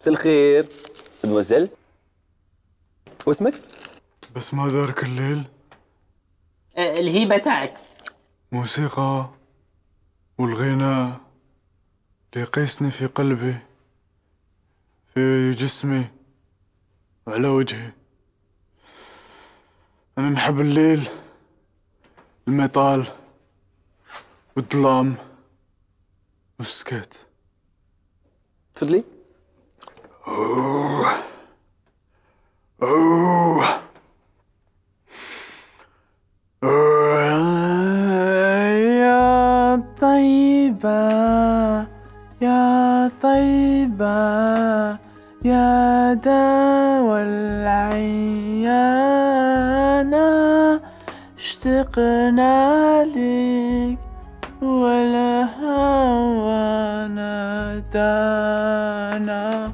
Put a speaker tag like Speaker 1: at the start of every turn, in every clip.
Speaker 1: مساء الخير مدموزيل واسمك؟ بس ما دارك الليل؟ آه، الهيبة تاعك موسيقى والغناء ليقيسني في قلبي في جسمي وعلى وجهي أنا نحب الليل الميطال والظلام والسكات تفضلي أوه. أوه. أوه. يا طيبة يا طيبة يا داوى العيانة اشتقنا لك ولا هوانا دانا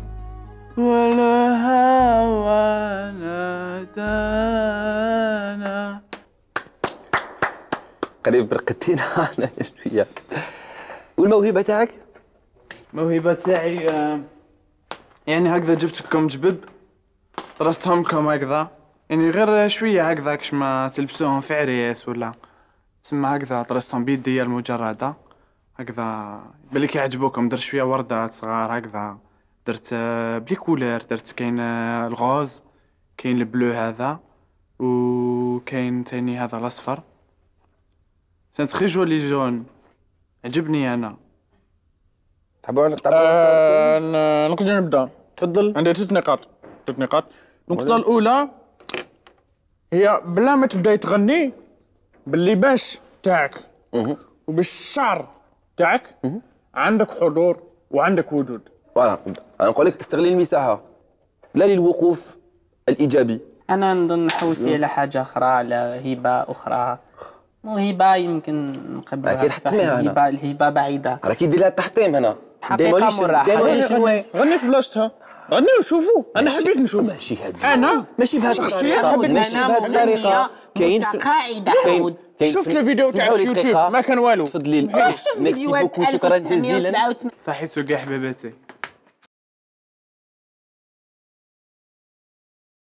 Speaker 1: قريب برقتينا انا شويه والموهبه تاعك الموهبه تاعي آه، يعني هكذا جبت لكم جبب طرستهم لكم هكذا يعني غير شويه هكذا كش ما تلبسوهم في عريس ولا تسمى هكذا طرستهم بيدي المجرده هكذا بالك يعجبوكم درت شويه وردات صغار هكذا درت آه، بلي كولير درت كاين آه، الغوز كاين البلو هذا وكاين ثاني هذا الاصفر سان تخي جولي جون عجبني انا تحبوا تحبوا آه، نقدر نبدا تفضل عندي ثلاث نقاط ثلاث نقاط النقطة الأولى هي بلا ما تبدا تغني باللباس تاعك وبالشعر تاعك عندك حضور وعندك وجود فوالا انا نقول لك استغلي المساحه لا للوقوف الايجابي انا نظن حوسي على حاجه اخرى على هبه اخرى وهبة يمكن نقبلها اكيد حتميها الهبه الهبه بعيده راك يدير لها تحطيم هنا ديموليش ديموليش غني في بلاصتها غني وشوفوا انا حبيت نشوف ماشي هاد انا ماشي بهاد الطريقه ماشي بهاد الطريقه كاين قاعده كاين شفت الفيديو تاع اليوتيوب ما كان والو تفضلي ميرسي بوكو شكرا جزيلا صحيتو كاع حباباتي